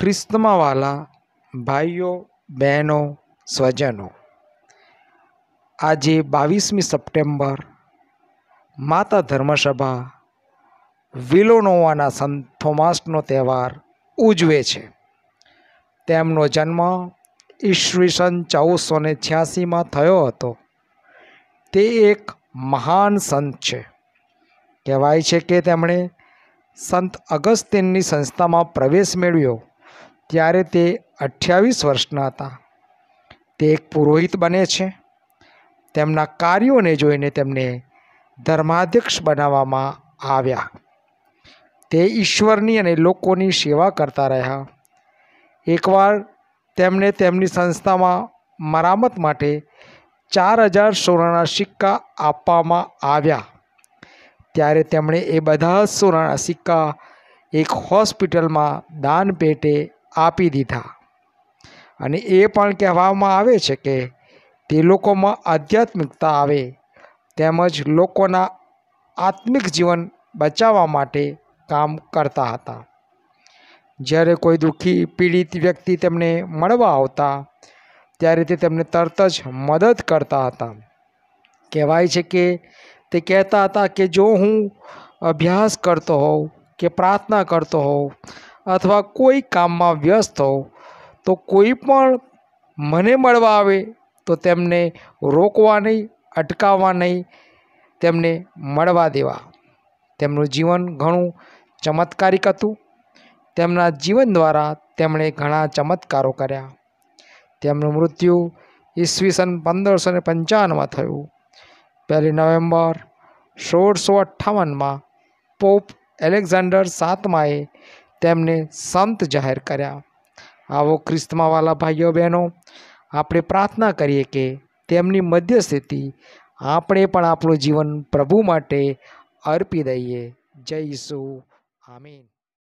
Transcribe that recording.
ખ્રિસ્તમાવાલા ભાઈઓ બહેનો સ્વજનો આજે બાવીસમી સપ્ટેમ્બર માતા ધર્મસભા વિલોનોવાના સંત થોમાસનો તહેવાર ઉજવે છે તેમનો જન્મ ઈસવીસન ચૌદસો ને છ્યાસીમાં થયો હતો તે એક મહાન સંત છે કહેવાય છે કે તેમણે સંત અગસ્તીનની સંસ્થામાં પ્રવેશ મેળવ્યો ત્યારે તે 28 વર્ષના હતા તે એક पुरोहित બને છે તેમના કાર્યોને જોઈને તેમણે ધર્માધ્યક્ષ બનાવવામાં આવ્યા તે ઈશ્વરની અને લોકોની સેવા કરતા રહ્યા એકવાર તેમણે તેમની સંસ્થામાં મરામત માટે 4000 સોનાના સિક્કા આપામાં આવ્યા ત્યારે તેમણે આ બધા સોનાના સિક્કા એક હોસ્પિટલમાં દાન પેટે આપી દીધા અને એ પણ કહેવામાં આવે છે કે તે લોકોમાં આધ્યાત્મિકતા આવે તેમજ લોકોના આત્મિક જીવન બચાવવા માટે કામ કરતા હતા જ્યારે કોઈ દુખી પીડિત વ્યક્તિ તેમને મળવા આવતા ત્યારે તે તેમને તરત જ મદદ કરતા હતા કહેવાય છે કે તે કહેતા હતા કે જો હું અભ્યાસ करतो हो કે પ્રાર્થના करतो हो અથવા કોઈ કામમાં વ્યસ્તો તો કોઈ પણ મને મળવા આવે તો તેમણે રોકવા નઈ અટકાવવા નઈ તેમણે મળવા દેવા તેમનું જીવન ઘણું ચમત્કારિક હતું તેમના જીવન દ્વારા તેમણે ઘણા ચમત્કારો કર્યા તેમનો મૃત્યુ ઈસવીસન 1595 માં થયો 1 નવેમ્બર 1558 માં પોપ એલેક્ઝાન્ડર 7 માએ તેમને સંત જાહેર કર્યા આવો ખ્રિસ્તમાંવાલા ભાઈઓ બહેનો આપણે પ્રાર્થના કરીએ કે તેમની મધ્યસ્થિતિ આપણે પણ આપણું જીવન પ્રભુ માટે અર્પી દઈએ જય ઈસુ આમીન